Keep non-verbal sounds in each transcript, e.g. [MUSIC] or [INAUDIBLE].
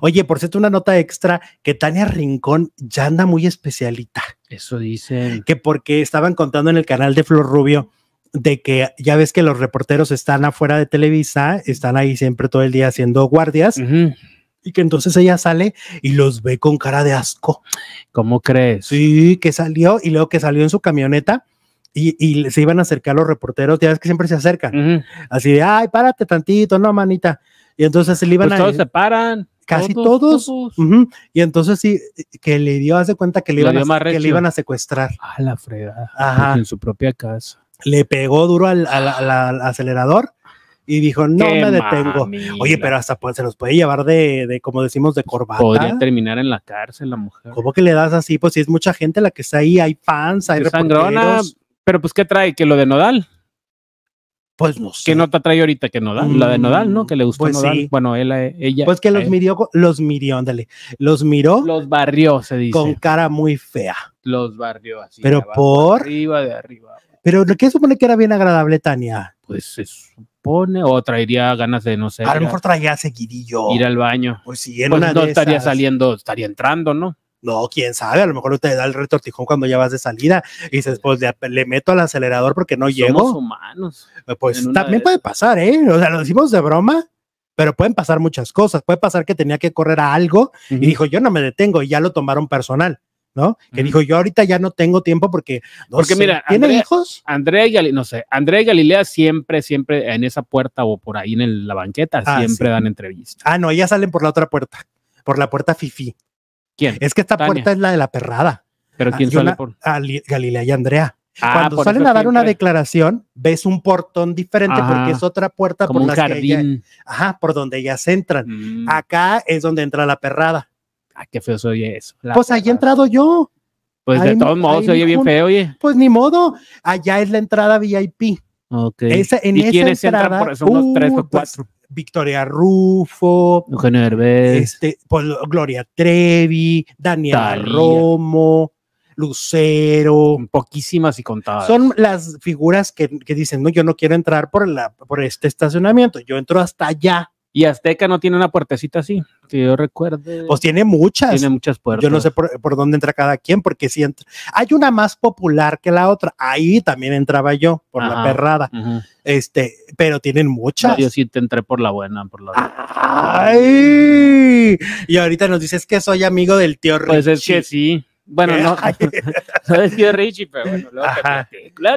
Oye, por cierto, una nota extra que Tania Rincón ya anda muy especialita. Eso dice. Que porque estaban contando en el canal de Flor Rubio de que ya ves que los reporteros están afuera de Televisa, están ahí siempre todo el día haciendo guardias. Y que entonces ella sale y los ve con cara de asco. ¿Cómo crees? Sí, que salió y luego que salió en su camioneta y, se iban a acercar los reporteros, ya ves que siempre se acercan. Así de, ay, párate tantito, no, manita. Y entonces se le iban pues a... Todos se paran casi todos. Y entonces sí, que le dio, hace cuenta que le, iban, a, que le iban a secuestrar. A la freda Ajá. En su propia casa. Le pegó duro al, acelerador y dijo, no me detengo. Oye, pero hasta pues, se los puede llevar de, como decimos, de corbata. Podría terminar en la cárcel la mujer. ¿Cómo que le das así? Pues si es mucha gente la que está ahí, hay fans, hay pero pues, ¿qué trae? Que lo de Nodal. Pues no ¿Qué nota trae ahorita que Nodal? la de mm, Nodal, ¿no? Que le gustó pues Nodal. Bueno, eh, ella. Pues que los eh. mirió, los miró, ándale. Los miró. Los barrió, se dice. Con cara muy fea. Los barrió así. Pero por. Arriba de arriba. Pero lo que supone que era bien agradable, Tania. Pues se supone, o traería ganas de, no sé. A lo mejor traía seguidillo. Ir al baño. Pues si sí, en pues una no estaría saliendo, estaría entrando, ¿no? No, quién sabe, a lo mejor te da el retortijón cuando ya vas de salida y dices, pues le, meto al acelerador porque no llego. Somos humanos. Eh, pues también puede pasar, ¿eh? O sea, lo decimos de broma, pero pueden pasar muchas cosas. Puede pasar que tenía que correr a algo y dijo, yo no me detengo y ya lo tomaron personal. ¿No? Que dijo, yo ahorita ya no tengo tiempo porque, porque mira, ¿tiene hijos? Andrea y no sé, Andrea Galilea siempre, siempre en esa puerta o por ahí en la banqueta, ah, siempre dan entrevistas. Ah, no, ya salen por la otra puerta, por la puerta Fifi. ¿Quién? Es que esta puerta es la de la perrada. ¿Pero ah, quién sale por? Galilea y Andrea. Ah, Cuando salen a dar una declaración, ves un portón diferente porque es otra puerta por la que ajá, por donde ellas entran. Mm. Acá es donde entra la perrada. Ah, qué feo se oye eso. pues ahí he entrado yo. Pues de todos modos se oye bien feo, oye. Pues ni modo, allá es la entrada VIP. Ok. en esa por, tres o cuatro? Victoria Rufo, Eugenio este, pues, Gloria Trevi, Daniel Romo, Lucero. Poquísimas y contadas. Son las figuras que, que, dicen, no, yo no quiero entrar por, la, por este estacionamiento, yo entro hasta allá y Azteca no tiene una puertecita así, que yo recuerde. Pues tiene muchas. Tiene muchas puertas. Yo no sé por, dónde entra cada quien, porque si entra, hay una más popular que la otra. Ahí también entraba yo, por la perrada. Este, pero tienen muchas. yo sí te entré por la buena, por la Ay. Y ahorita nos dices que soy amigo del tío Richie. Pues es que sí. Bueno, no, [LAUGHS] [LAUGHS] no Richie, pero bueno, luego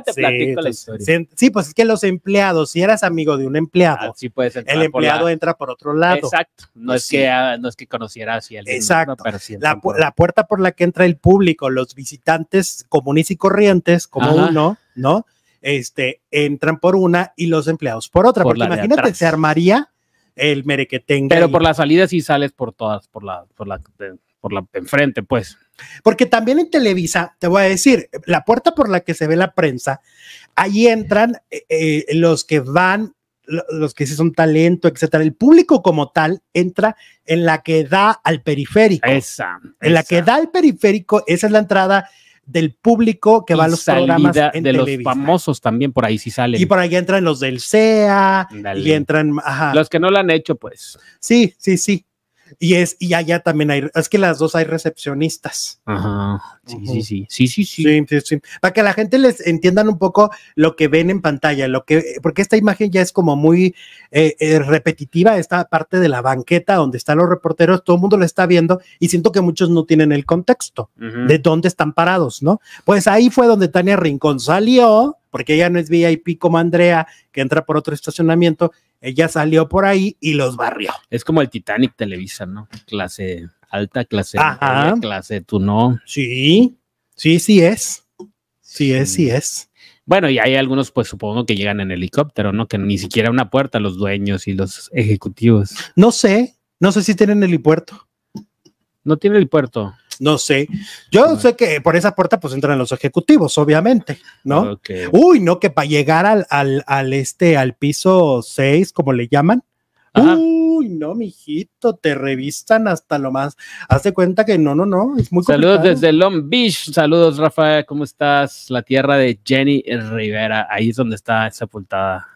te platico, sí, la historia. Sí, pues es que los empleados, si eras amigo de un empleado, ah, el empleado entra por otro lado. Exacto, no, pues es, que, ah, no es que conociera si alguien. Exacto, la, la, puerta por la que entra el público, los visitantes comunes y corrientes, como uno, ¿no? Este, entran por una y los empleados por otra, porque imagínate, se armaría el merequetengue. Pero por las salidas sí sales por todas, por la, por la, por la enfrente, pues. Porque también en Televisa, te voy a decir, la puerta por la que se ve la prensa, ahí entran eh, eh, los que van, los que sí son talento, etcétera. El público como tal entra en la que da al periférico. Esa. En la que da al periférico, esa es la entrada del público que va a los programas en de los famosos también por ahí sí salen. Y por ahí entran los del CEA y entran los que no lo han hecho pues. Sí, sí, sí. Y es, y allá también hay, es que las dos hay recepcionistas. Ajá. Sí, sí, sí, sí, sí, sí. Sí, sí, Para que la gente les entiendan un poco lo que ven en pantalla, lo que, porque esta imagen ya es como muy eh, eh, repetitiva, esta parte de la banqueta donde están los reporteros, todo el mundo lo está viendo y siento que muchos no tienen el contexto de dónde están parados, ¿no? Pues ahí fue donde Tania Rincón salió, porque ella no es VIP como Andrea, que entra por otro estacionamiento ella salió por ahí y los barrió. Es como el Titanic Televisa, ¿no? Clase alta, clase clase tú no. Sí, sí, sí es. Sí, es, sí es. Bueno, y hay algunos, pues supongo que llegan en helicóptero, ¿no? Que ni siquiera una puerta los dueños y los ejecutivos. No sé, no sé si tienen helipuerto. No tiene helipuerto. No sé. Yo sé que por esa puerta pues entran los ejecutivos, obviamente, ¿no? Uy, no, que para llegar al, al, este, al piso 6, como le llaman. Uy, no, mijito, te revistan hasta lo más. hace cuenta que no, no, no, es muy Saludos desde Long Beach. Saludos, Rafa, ¿cómo estás? La tierra de Jenny Rivera. Ahí es donde está sepultada